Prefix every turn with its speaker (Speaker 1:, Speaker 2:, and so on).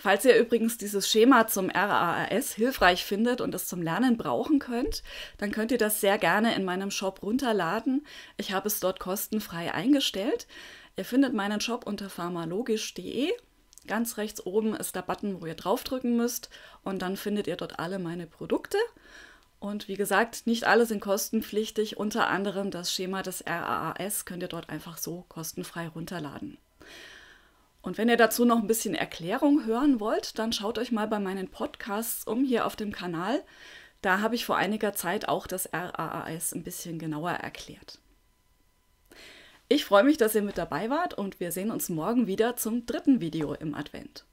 Speaker 1: Falls ihr übrigens dieses Schema zum RAAS hilfreich findet und es zum Lernen brauchen könnt, dann könnt ihr das sehr gerne in meinem Shop runterladen. Ich habe es dort kostenfrei eingestellt. Ihr findet meinen Shop unter pharmalogisch.de. Ganz rechts oben ist der Button, wo ihr draufdrücken müsst und dann findet ihr dort alle meine Produkte. Und wie gesagt, nicht alle sind kostenpflichtig, unter anderem das Schema des RAAS könnt ihr dort einfach so kostenfrei runterladen. Und wenn ihr dazu noch ein bisschen Erklärung hören wollt, dann schaut euch mal bei meinen Podcasts um hier auf dem Kanal. Da habe ich vor einiger Zeit auch das RAAS ein bisschen genauer erklärt. Ich freue mich, dass ihr mit dabei wart und wir sehen uns morgen wieder zum dritten Video im Advent.